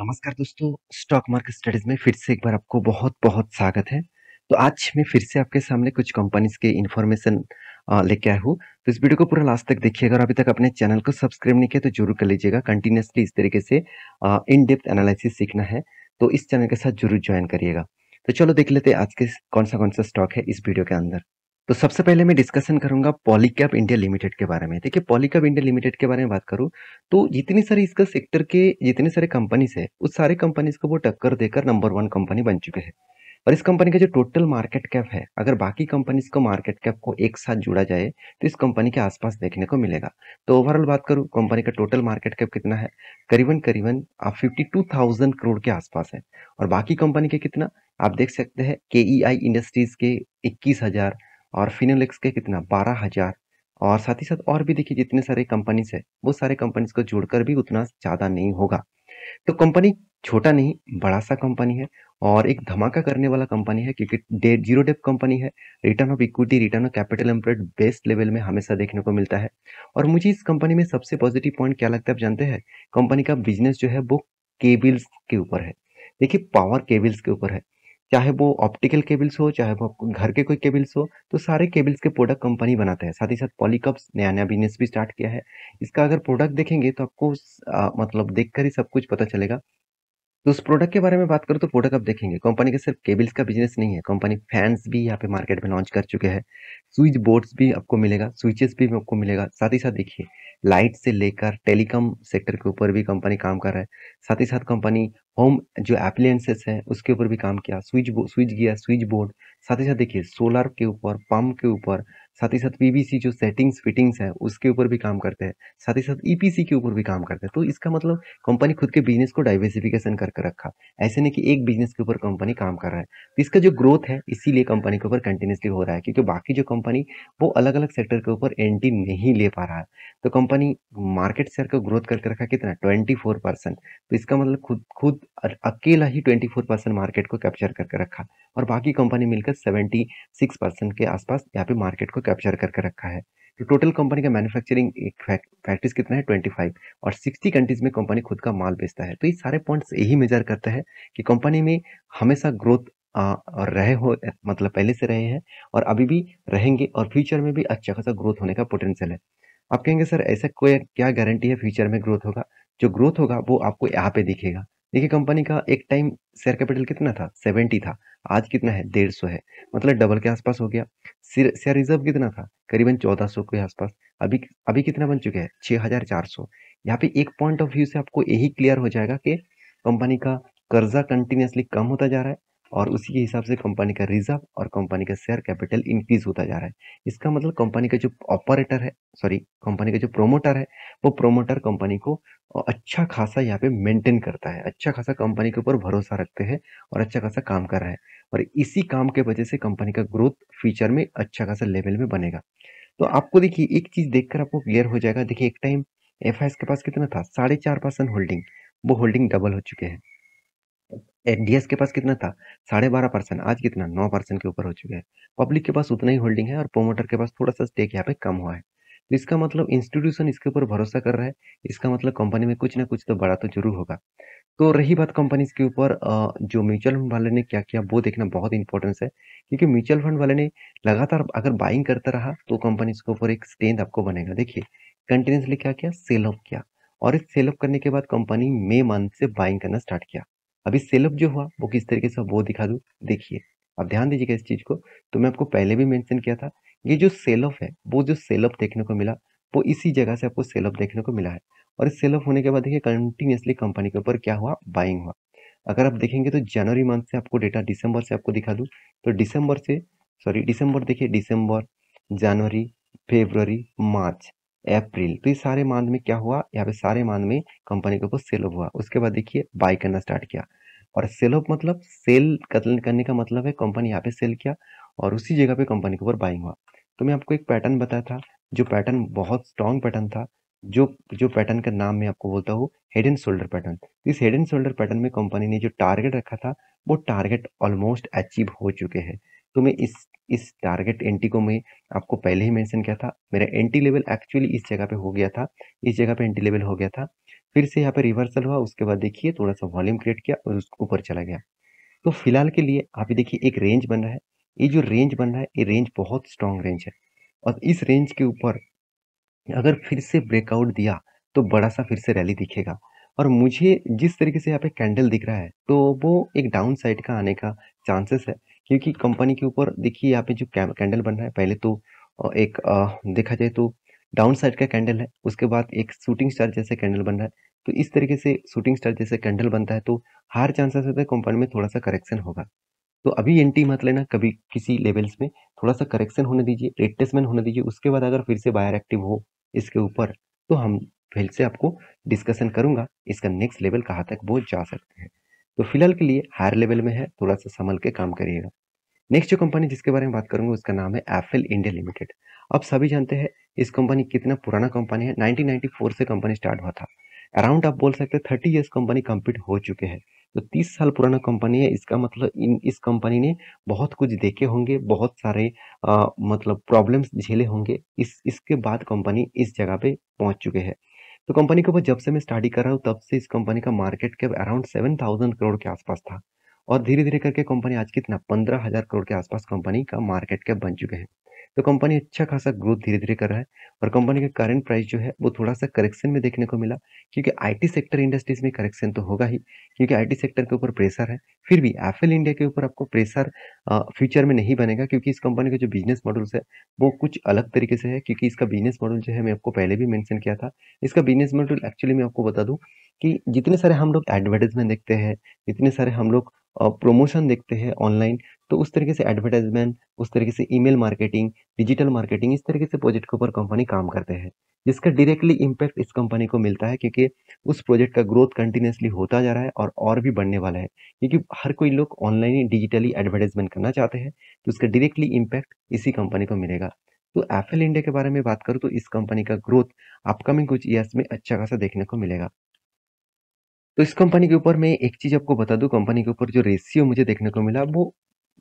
नमस्कार दोस्तों stock market studies में फिर से एक बार आपको बहुत बहुत स्वागत है तो आज मैं फिर से आपके सामने कुछ कंपनीज के इन्फॉर्मेशन लेके आया हूँ तो इस वीडियो को पूरा लास्ट तक देखिएगा और अभी तक अपने चैनल को सब्सक्राइब नहीं किया तो जरूर कर लीजिएगा कंटिन्यूसली इस तरीके से इन डेप्थ एनालिसिस सीखना है तो इस चैनल के साथ जरूर ज्वाइन करिएगा तो चलो देख लेते हैं आज के कौन सा कौन सा स्टॉक है इस वीडियो के अंदर तो सबसे पहले मैं डिस्कशन करूंगा पॉलीकैप इंडिया लिमिटेड के बारे में देखिए पॉलीकैप इंडिया लिमिटेड के बारे में बात करूं तो जितनी सारी इसका सेक्टर के जितने सारे कंपनीज है उस सारे कंपनीज को वो टक्कर देकर नंबर वन कंपनी बन चुके हैं और इस कंपनी का जो टोटल मार्केट कैप है अगर बाकी कंपनीज को मार्केट कैप को एक साथ जोड़ा जाए तो इस कंपनी के आसपास देखने को मिलेगा तो ओवरऑल बात करूं कंपनी का टोटल मार्केट कैप कितना है करीबन करीबन आप फिफ्टी टू थाउजेंड करोड़ के आसपास है और बाकी कंपनी के कितना आप देख सकते हैं के ई आई इंडस्ट्रीज के इक्कीस हजार और फिनोलेक्स के कितना बारह हज़ार और साथ ही साथ और भी देखिए जितने सारे कंपनीज है वो सारे कंपनीज को जोड़कर भी उतना ज़्यादा नहीं होगा तो कंपनी छोटा नहीं बड़ा सा कंपनी है और एक धमाका करने वाला कंपनी है क्योंकि डे जीरो डेप कंपनी है return of equity return of capital employed best level में हमेशा देखने को मिलता है और मुझे इस कंपनी में सबसे पॉजिटिव पॉइंट क्या लगता है आप जानते हैं कंपनी का बिजनेस जो है वो केबल्स के ऊपर है देखिए पावर केबल्स के ऊपर है चाहे वो ऑप्टिकल केबल्स हो चाहे वो घर के कोई केबल्स हो तो सारे केबल्स के प्रोडक्ट कंपनी बनाते हैं साथ ही साथ पॉलीकप्स नया नया बिजनेस भी स्टार्ट किया है इसका अगर प्रोडक्ट देखेंगे तो आपको आ, मतलब देख ही सब कुछ पता चलेगा तो उस प्रोडक्ट के बारे में बात करूँ तो प्रोडक्ट आप देखेंगे कंपनी के सिर्फ केबल्स का बिजनेस नहीं है कंपनी फैंस भी यहाँ पे मार्केट में लॉन्च कर चुके हैं स्विच बोर्ड्स भी आपको मिलेगा स्विचेस भी आपको मिलेगा साथ ही साथ देखिए लाइट से लेकर टेलीकॉम सेक्टर के ऊपर भी कंपनी काम कर रहा है साथ ही साथ कंपनी होम जो एप्लियंसेस है उसके ऊपर भी काम किया switch switchgear switchboard साथ ही साथ देखिए सोलर के ऊपर पंप के ऊपर साथ ही साथ पीवीसी जो सेटिंग्स फिटिंग्स है उसके ऊपर भी काम करते हैं साथ ही साथ ईपीसी e के ऊपर भी काम करते हैं तो इसका मतलब कंपनी खुद के बिजनेस को डाइवर्सिफिकेशन करके रखा ऐसे नहीं कि एक बिजनेस के ऊपर कंपनी काम कर रहा है तो इसका जो ग्रोथ है इसीलिए कंपनी के ऊपर कंटिन्यूसली हो रहा है क्योंकि बाकी जो कंपनी वो अलग अलग सेक्टर के ऊपर एंट्री नहीं ले पा रहा है तो कंपनी मार्केट शेयर का ग्रोथ करके रखा कितना ट्वेंटी फोर परसेंट तो इसका मतलब खुद खुद अकेला ही ट्वेंटी फोर परसेंट मार्केट को कैप्चर करके रखा और बाकी कंपनी मिलकर सेवेंटी सिक्स परसेंट के आसपास यहाँ पे मार्केट को कैप्चर करके रखा है तो टोटल कंपनी का मैन्युफैक्चरिंग एक फैक्ट्रीज कितना है ट्वेंटी फाइव और सिक्सटी कंट्रीज में कंपनी खुद का माल बेचता है तो ये सारे पॉइंट्स यही मेजर करता है कि कंपनी में हमेशा ग्रोथ और रहे हो मतलब पहले से रहे हैं और अभी भी रहेंगे और फ्यूचर में भी अच्छा खासा ग्रोथ होने का पोटेंशियल है आप कहेंगे सर ऐसा कोई क्या गारंटी है फ्यूचर में ग्रोथ होगा जो ग्रोथ होगा वो आपको यहाँ पे दिखेगा देखिए कंपनी का एक टाइम शेयर कैपिटल कितना था सेवेंटी था आज कितना है डेढ़ सौ है मतलब डबल के आसपास हो गया शेयर रिजर्व कितना था करीबन चौदह सौ के आसपास अभी अभी कितना बन चुके हैं छह हजार चार सौ यहाँ पे एक पॉइंट ऑफ व्यू से आपको यही क्लियर हो जाएगा कि कंपनी का कर्जा कंटिन्यूसली कम होता जा रहा है और उसी के हिसाब से कंपनी का रिजर्व और कंपनी का शेयर कैपिटल इंक्रीज होता जा रहा है इसका मतलब कंपनी का जो ऑपरेटर है सॉरी कंपनी का जो प्रोमोटर है वो प्रोमोटर कंपनी को अच्छा खासा यहाँ पे मेंटेन करता है अच्छा खासा कंपनी के ऊपर भरोसा रखते हैं और अच्छा खासा काम कर रहा है और इसी काम के वजह से कंपनी का ग्रोथ फ्यूचर में अच्छा खासा लेवल में बनेगा तो आपको देखिए एक चीज़ देखकर आपको क्लियर हो जाएगा देखिए एक टाइम एफ के पास कितना था साढ़े चार परसेंट होल्डिंग वो होल्डिंग डबल हो चुके हैं एनडीएस के पास कितना था साढ़े बारह परसेंट आज कितना नौ परसेंट के ऊपर हो चुका है पब्लिक के पास उतना ही होल्डिंग है और प्रोमोटर के पास थोड़ा सा स्टेक यहाँ पे कम हुआ है तो इसका मतलब इंस्टीट्यूशन इसके ऊपर भरोसा कर रहा है इसका मतलब कंपनी में कुछ ना कुछ तो बड़ा तो जरूर होगा तो रही बात कंपनीज के ऊपर जो म्यूचुअल फंड वाले ने क्या किया वो देखना बहुत इंपॉर्टेंस है क्योंकि म्यूचुअल फंड वाले ने लगातार अगर बाइंग करता रहा तो कंपनीज के ऊपर एक स्टेंद आपको बनेगा देखिए कंटिन्यूसली क्या किया सेल ऑफ किया और इस सेल ऑफ करने के बाद कंपनी मे मंथ से बाइंग करना स्टार्ट किया अभी सेलअप जो हुआ वो किस तरीके से वो दिखा दूँ देखिए आप ध्यान दीजिएगा इस चीज़ को तो मैं आपको पहले भी मेंशन किया था ये जो सेलअप है वो जो सेलअप देखने को मिला वो इसी जगह से आपको सेलअप देखने को मिला है और इस सेलअप होने के बाद देखिए कंटिन्यूसली कंपनी के ऊपर क्या हुआ बाइंग हुआ अगर आप देखेंगे तो जनवरी मंथ से आपको डेटा दिसंबर से आपको दिखा दूँ तो दिसंबर से सॉरी दिसंबर देखिए दिसंबर जनवरी फेबररी मार्च अप्रैल तो ये सारे मांद में क्या हुआ यहाँ पे सारे मांद में कंपनी के ऊपर सेल ऑफ हुआ उसके बाद देखिए बाई करना स्टार्ट किया और सेल ऑफ मतलब सेल करने का मतलब है कंपनी यहाँ पे सेल किया और उसी जगह पे कंपनी के ऊपर बाइंग हुआ तो मैं आपको एक पैटर्न बताया था जो पैटर्न बहुत स्ट्रॉन्ग पैटर्न था जो जो पैटर्न का नाम मैं आपको बोलता हूँ हेड एंड शोल्डर पैटर्न इस हेड एंड शोल्डर पैटर्न में कंपनी ने जो टारगेट रखा था वो टारगेट ऑलमोस्ट अचीव हो चुके हैं तो मैं इस इस टारगेट एंटी को मैं आपको पहले ही मेंशन किया था मेरा एंटी लेवल एक्चुअली इस जगह पे हो गया था इस जगह पे एंटी लेवल हो गया था फिर से यहाँ पे रिवर्सल हुआ उसके बाद देखिए थोड़ा सा वॉल्यूम क्रिएट किया और उसको ऊपर चला गया तो फिलहाल के लिए आप देखिए एक रेंज बन रहा है ये जो रेंज बन रहा है ये रेंज बहुत स्ट्रॉन्ग रेंज है और इस रेंज के ऊपर अगर फिर से ब्रेकआउट दिया तो बड़ा सा फिर से रैली दिखेगा और मुझे जिस तरीके से यहाँ पे कैंडल दिख रहा है तो वो एक डाउन साइड का आने का चांसेस है क्योंकि कंपनी के ऊपर देखिए यहाँ पे जो कैंडल बन रहा है पहले तो एक देखा जाए तो डाउन साइड का कैंडल है उसके बाद एक शूटिंग स्टार जैसे कैंडल बन रहा है तो इस तरीके से शूटिंग स्टार जैसे कैंडल बनता है तो हर चांसेस होता है कंपनी में थोड़ा सा करेक्शन होगा तो अभी एंट्री मत लेना कभी किसी लेवल्स में थोड़ा सा करेक्शन होने दीजिए रेटेसमेंट होने दीजिए उसके बाद अगर फिर से बायर एक्टिव हो इसके ऊपर तो हम फिर से आपको डिस्कशन करूंगा इसका नेक्स्ट लेवल कहाँ तक वो जा सकते हैं तो फिलहाल के लिए हायर लेवल में है थोड़ा सा संभल के काम करिएगा नेक्स्ट जो कंपनी जिसके बारे में बात करूंगा उसका नाम है एफएल इंडिया लिमिटेड अब सभी जानते हैं इस कंपनी कितना पुराना कंपनी है 1994 से कंपनी स्टार्ट हुआ था अराउंड आप बोल सकते हैं थर्टी ईयर्स कंपनी कंप्लीट हो चुके हैं तो तीस साल पुराना कंपनी है इसका मतलब इन इस कंपनी ने बहुत कुछ देखे होंगे बहुत सारे आ, मतलब प्रॉब्लम्स झेले होंगे इस इसके बाद कंपनी इस जगह पे पहुंच चुके हैं तो कंपनी के ऊपर जब से मैं स्टडी कर रहा हूँ तब से इस कंपनी का market cap around seven thousand crore के आसपास था और धीरे धीरे करके कंपनी आज कितना पंद्रह हजार करोड़ के आसपास कंपनी का मार्केट कैप बन चुके हैं तो कंपनी अच्छा खासा ग्रोथ धीरे धीरे कर रहा है और कंपनी का करंट प्राइस जो है वो थोड़ा सा करेक्शन में देखने को मिला क्योंकि आईटी सेक्टर इंडस्ट्रीज में करेक्शन तो होगा ही क्योंकि आईटी सेक्टर के ऊपर प्रेशर है फिर भी एफएल इंडिया के ऊपर आपको प्रेशर फ्यूचर में नहीं बनेगा क्योंकि इस कंपनी का जो बिजनेस मॉडल्स है वो कुछ अलग तरीके से है क्योंकि इसका बिजनेस मॉडल जो है मैं आपको पहले भी मेंशन किया था इसका बिजनेस मॉडल एक्चुअली मैं आपको बता दूं कि जितने सारे हम लोग एडवर्टाइजमेंट देखते हैं जितने सारे हम लोग प्रमोशन देखते हैं ऑनलाइन तो उस तरीके से एडवर्टाइजमेंट उस तरीके से ईमेल मार्केटिंग डिजिटल मार्केटिंग इस तरीके से प्रोजेक्ट के ऊपर कंपनी काम करते हैं जिसका डायरेक्टली इम्पैक्ट इस कंपनी को मिलता है क्योंकि उस प्रोजेक्ट का ग्रोथ कंटिन्यूसली होता जा रहा है और और भी बढ़ने वाला है क्योंकि हर कोई लोग ऑनलाइन डिजिटली एडवर्टाइजमेंट करना चाहते हैं तो उसका डायरेक्टली इम्पैक्ट इसी कंपनी को मिलेगा तो एफएल इंडिया के बारे में बात करूँ तो इस कंपनी का ग्रोथ अपकमिंग कुछ ईयर्स में अच्छा खासा देखने को मिलेगा तो इस कंपनी के ऊपर मैं एक चीज़ आपको बता दूं कंपनी के ऊपर जो रेशियो मुझे देखने को मिला वो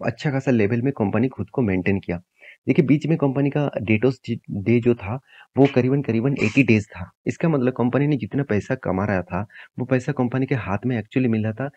अच्छा खासा लेवल में कंपनी खुद को मेंटेन किया देखिए बीच में कंपनी का डेट ऑफ डे जो था वो करीबन करीबन 80 डेज था इसका मतलब कंपनी ने जितना पैसा कमा रहा था वो पैसा कंपनी के हाथ में एक्चुअली मिल रहा था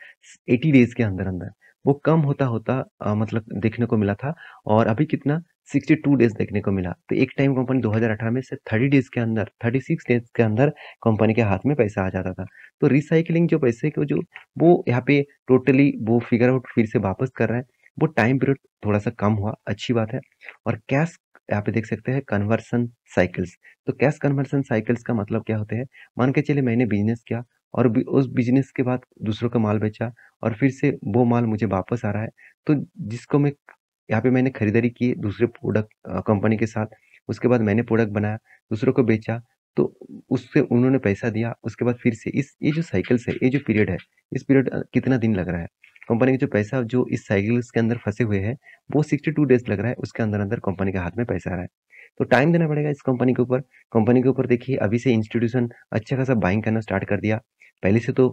80 डेज के अंदर अंदर वो कम होता होता आ, मतलब देखने को मिला था और अभी कितना 62 डेज देखने को मिला तो एक टाइम कंपनी 2018 में से 30 डेज के अंदर 36 डेज के अंदर कंपनी के हाथ में पैसा आ जाता था तो रिसाइकलिंग जो पैसे को जो वो यहाँ पे टोटली वो फिगर आउट फिर से वापस कर रहा है वो टाइम पीरियड थोड़ा सा कम हुआ अच्छी बात है और कैश यहाँ पे देख सकते हैं कन्वर्सन साइकिल्स तो कैश कन्वर्सन साइकिल्स का मतलब क्या होते हैं मान के चले मैंने बिजनेस किया और उस बिजनेस के बाद दूसरों का माल बेचा और फिर से वो माल मुझे वापस आ रहा है तो जिसको मैं यहाँ पे मैंने खरीदारी की दूसरे प्रोडक्ट कंपनी के साथ उसके बाद मैंने प्रोडक्ट बनाया दूसरों को बेचा तो उससे उन्होंने पैसा दिया उसके बाद फिर से इस ये जो साइकिल्स है ये जो पीरियड है इस पीरियड कितना दिन लग रहा है कंपनी का जो पैसा जो इस साइकिल के अंदर फंसे हुए हैं वो सिक्सटी टू डेज लग रहा है उसके अंदर अंदर कंपनी के हाथ में पैसा आ रहा है तो टाइम देना पड़ेगा इस कंपनी के ऊपर कंपनी के ऊपर देखिए अभी से इंस्टीट्यूशन अच्छा खासा बाइंग करना स्टार्ट कर दिया पहले से तो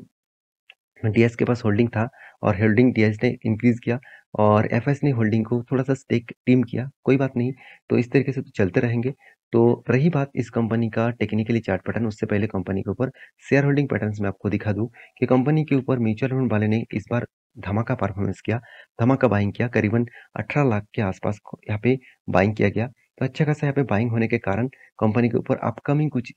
डी के पास होल्डिंग था और होल्डिंग डी ने इंक्रीज किया और एफ ने होल्डिंग को थोड़ा सा स्टेक टीम किया कोई बात नहीं तो इस तरीके से तो चलते रहेंगे तो रही बात इस कंपनी का टेक्निकली चार्ट पैटर्न उससे पहले कंपनी के ऊपर शेयर होल्डिंग पैटर्न्स में आपको दिखा दूं कि कंपनी के ऊपर म्यूचुअल फंड वाले ने इस बार धमाका परफॉर्मेंस किया धमाका बाइंग किया करीबन 18 लाख के आसपास यहाँ पे बाइंग किया गया तो अच्छा खासा यहाँ पे बाइंग होने के कारण कंपनी के ऊपर अपकमिंग कुछ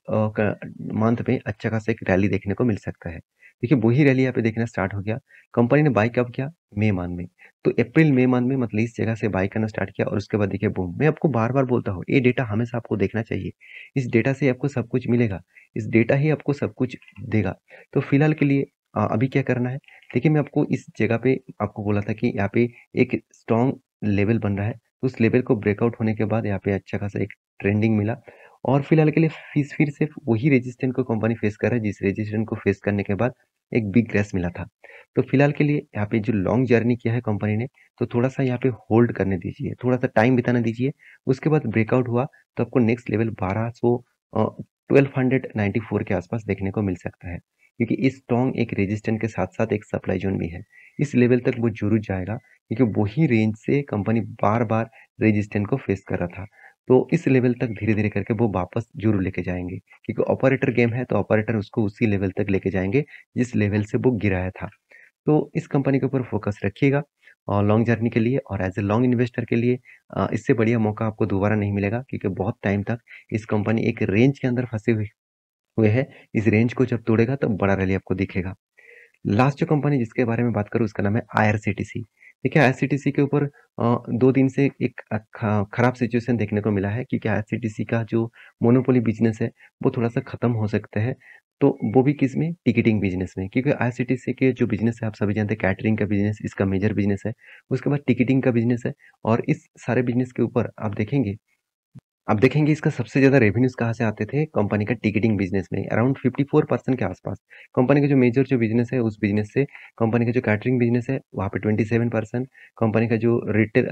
मंथ में अच्छा खासा एक रैली देखने को मिल सकता है देखिए वही रैली यहाँ पे देखना स्टार्ट हो गया कंपनी ने बाई कब किया मई मान में तो अप्रैल मई मान में मतलब इस जगह से बाई करना स्टार्ट किया और उसके बाद देखिए बूम मैं आपको बार बार बोलता हूँ ये डेटा हमेशा आपको देखना चाहिए इस डेटा से आपको सब कुछ मिलेगा इस डेटा ही आपको सब कुछ देगा तो फिलहाल के लिए अभी क्या करना है देखिए मैं आपको इस जगह पे आपको बोला था कि यहाँ पे एक स्ट्रॉन्ग लेवल बन रहा है तो उस लेवल को ब्रेकआउट होने के बाद यहाँ पे अच्छा खासा एक ट्रेंडिंग मिला और फिलहाल के लिए फिर फिर सिर्फ वही रेजिस्टेंट को कंपनी फेस कर रहा है जिस रेजिस्टेंट को फेस करने के बाद एक बिग ग्रेस मिला था तो फिलहाल के लिए यहाँ पे जो लॉन्ग जर्नी किया है कंपनी ने तो थोड़ा सा यहाँ पे होल्ड करने दीजिए थोड़ा सा टाइम बिताने दीजिए उसके बाद ब्रेकआउट हुआ तो आपको नेक्स्ट लेवल बारह सौ ट्वेल्व हंड्रेड नाइन्टी फोर के आसपास देखने को मिल सकता है क्योंकि इस स्ट्रॉन्ग एक रेजिस्टेंट के साथ साथ एक सप्लाई जोन भी है इस लेवल तक वो जरूर जाएगा क्योंकि वही रेंज से कंपनी बार बार रेजिस्टेंट को फेस कर रहा था तो इस लेवल तक धीरे धीरे करके वो वापस जरूर लेके जाएंगे क्योंकि ऑपरेटर गेम है तो ऑपरेटर उसको उसी लेवल तक लेके जाएंगे जिस लेवल से वो गिराया था तो इस कंपनी के ऊपर फोकस रखिएगा और लॉन्ग जर्नी के लिए और एज ए लॉन्ग इन्वेस्टर के लिए इससे बढ़िया मौका आपको दोबारा नहीं मिलेगा क्योंकि बहुत टाइम तक इस कंपनी एक रेंज के अंदर फंसी हुई हुए हैं इस रेंज को जब तोड़ेगा तो बड़ा रैली आपको दिखेगा लास्ट जो कंपनी जिसके बारे में बात करूँ उसका नाम है आई देखिए आई के ऊपर दो दिन से एक खराब सिचुएशन देखने को मिला है क्योंकि आई का जो मोनोपोली बिजनेस है वो थोड़ा सा ख़त्म हो सकता है तो वो भी किस में टिकटिंग बिजनेस में क्योंकि आई के जो बिजनेस है आप सभी जानते हैं कैटरिंग का बिजनेस इसका मेजर बिजनेस है उसके बाद टिकटिंग का बिजनेस है और इस सारे बिजनेस के ऊपर आप देखेंगे आप देखेंगे इसका सबसे ज़्यादा रेवेन्यूज कहाँ से आते थे कंपनी का टिकटिंग बिजनेस में अराउंड 54 परसेंट के आसपास कंपनी का जो मेजर जो बिजनेस है उस बिजनेस से कंपनी का जो कैटरिंग बिजनेस है वहाँ पे 27 परसेंट कंपनी का जो रिटेल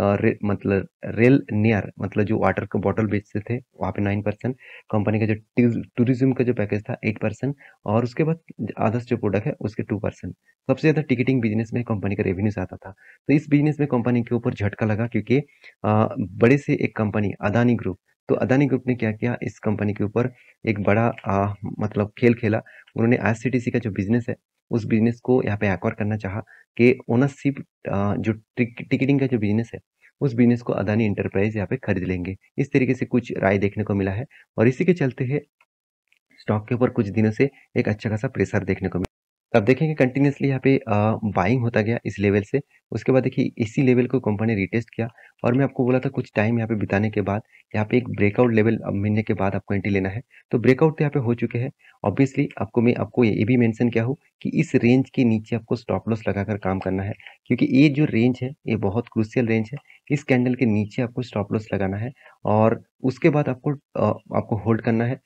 रे, मतलब रेल नियर मतलब जो वाटर का बॉटल बेचते थे वहाँ पे नाइन परसेंट कंपनी का जो टूरिज्म का जो पैकेज था एट परसेंट और उसके बाद आदर्श जो प्रोडक्ट है उसके टू परसेंट सबसे ज़्यादा टिकटिंग बिजनेस में कंपनी का रेवेन्यूज आता था तो इस बिजनेस में कंपनी के ऊपर झटका लगा क्योंकि बड़े से एक कंपनी अदानी ग्रुप तो अदानी ग्रुप ने क्या किया इस कंपनी के ऊपर एक बड़ा आ, मतलब खेल खेला उन्होंने आई का जो बिजनेस है उस बिजनेस को यहाँ पे एक और करना चाहा कि ओनरशिप जो टिकटिंग का जो बिजनेस है उस बिजनेस को अदानी इंटरप्राइज यहाँ पे खरीद लेंगे इस तरीके से कुछ राय देखने को मिला है और इसी के चलते है स्टॉक के ऊपर कुछ दिनों से एक अच्छा खासा प्रेशर देखने को मिला तो आप देखेंगे कंटिन्यूसली यहाँ पे बाइंग होता गया इस लेवल से उसके बाद देखिए इसी लेवल को कंपनी रिटेस्ट किया और मैं आपको बोला था कुछ टाइम यहाँ पे बिताने के बाद यहाँ पे एक ब्रेकआउट लेवल मिलने के बाद आपको एंट्री लेना है तो ब्रेकआउट तो यहाँ पे हो चुके हैं ऑब्वियसली आपको मैं आपको ये भी मैंसन किया हूँ कि इस रेंज के नीचे आपको स्टॉप लॉस लगाकर काम करना है क्योंकि ये जो रेंज है ये बहुत क्रूसियल रेंज है इस कैंडल के नीचे आपको स्टॉप लॉस लगाना है और उसके बाद आपको आपको होल्ड करना है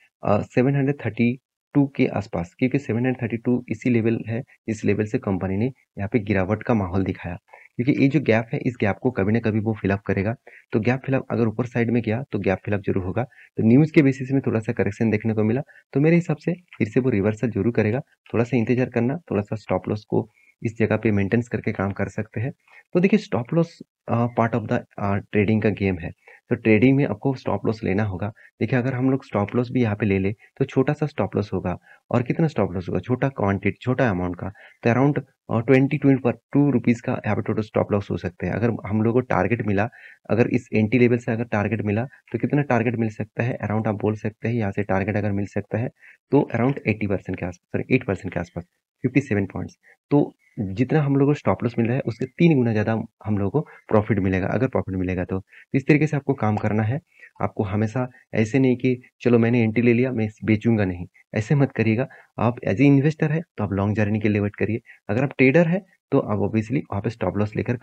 सेवन हंड्रेड थर्टी टू के आसपास क्योंकि सेवन थर्टी टू इसी लेवल है इस लेवल से कंपनी ने यहाँ पे गिरावट का माहौल दिखाया क्योंकि ये जो गैप है इस गैप को कभी ना कभी वो फिलअप करेगा तो गैप फिलअप अगर ऊपर साइड में गया तो गैप फिलअप जरूर होगा तो न्यूज़ के बेसिस में थोड़ा सा करेक्शन देखने को मिला तो मेरे हिसाब से फिर से वो रिवर्सल जरूर करेगा थोड़ा सा इंतजार करना थोड़ा सा स्टॉप लॉस को इस जगह पे मेंटेन्स करके काम कर सकते हैं तो देखिए stop loss part of the trading का गेम है तो ट्रेडिंग में आपको स्टॉप लॉस लेना होगा देखिए अगर हम लोग स्टॉप लॉस भी यहाँ पे ले ले तो छोटा सा स्टॉप लॉस होगा और कितना स्टॉप लॉस होगा छोटा क्वांटिटी छोटा अमाउंट का तो अराउंड ट्वेंटी ट्वेंटी पर टू रुपीज़ का यहाँ पे टोटल स्टॉप लॉस हो सकते हैं अगर हम लोग को टारगेट मिला अगर इस एंटी लेवल से अगर टारगेट मिला तो कितना टारगेट मिल सकता है अराउंड आप बोल सकते हैं यहाँ से टारगेट अगर मिल सकता है तो अराउंड एट्टी परसेंट के आसपास सॉरी एट परसेंट के आसपास 57 पॉइंट्स तो जितना हम लोग को स्टॉप लॉस मिल रहा है उसके तीन गुना ज़्यादा हम लोगों को प्रॉफिट मिलेगा अगर प्रॉफिट मिलेगा तो।, तो इस तरीके से आपको काम करना है आपको हमेशा ऐसे नहीं कि चलो मैंने एंट्री ले लिया मैं बेचूंगा नहीं ऐसे मत करिएगा आप एज ए इन्वेस्टर है तो आप लॉन्ग जर्नी के लिए वेट करिए अगर आप ट्रेडर है तो आप ऑब्वियसली वहाँ पर स्टॉप लॉस लेकर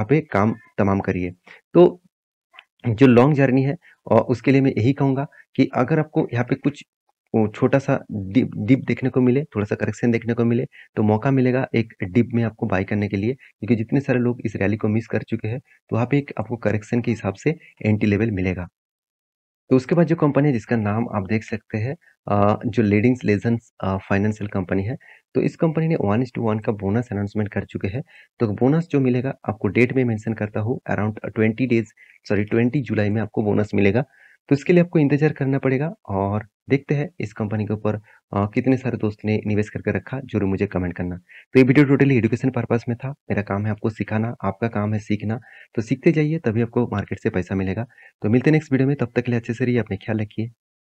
आप एक काम तमाम करिए तो जो लॉन्ग जर्नी है और उसके लिए मैं यही कहूँगा कि अगर आपको यहाँ पे कुछ छोटा सा डिप डिप देखने को मिले थोड़ा सा करेक्शन देखने को मिले तो मौका मिलेगा एक डिप में आपको बाई करने के लिए क्योंकि जितने सारे लोग इस रैली को मिस कर चुके हैं तो वहाँ पे एक आपको करेक्शन के हिसाब से एंटी लेवल मिलेगा तो उसके बाद जो कंपनी है जिसका नाम आप देख सकते हैं जो लेडिंग्स लेजेंस फाइनेंशियल कंपनी है तो इस कंपनी ने वन टू वन का बोनस अनाउंसमेंट कर चुके हैं तो बोनस जो मिलेगा आपको डेट में मेंशन करता हूँ around twenty days sorry twenty जुलाई में आपको बोनस मिलेगा तो इसके लिए आपको इंतजार करना पड़ेगा और देखते हैं इस कंपनी के ऊपर कितने सारे दोस्त ने निवेश करके रखा जरूर मुझे कमेंट करना तो ये वीडियो टोटली एजुकेशन पर्पज में था मेरा काम है आपको सिखाना आपका काम है सीखना तो सीखते जाइए तभी आपको मार्केट से पैसा मिलेगा तो मिलते नेक्स्ट वीडियो में तब तक के लिए अच्छे से रहिए अपने ख्याल रखिए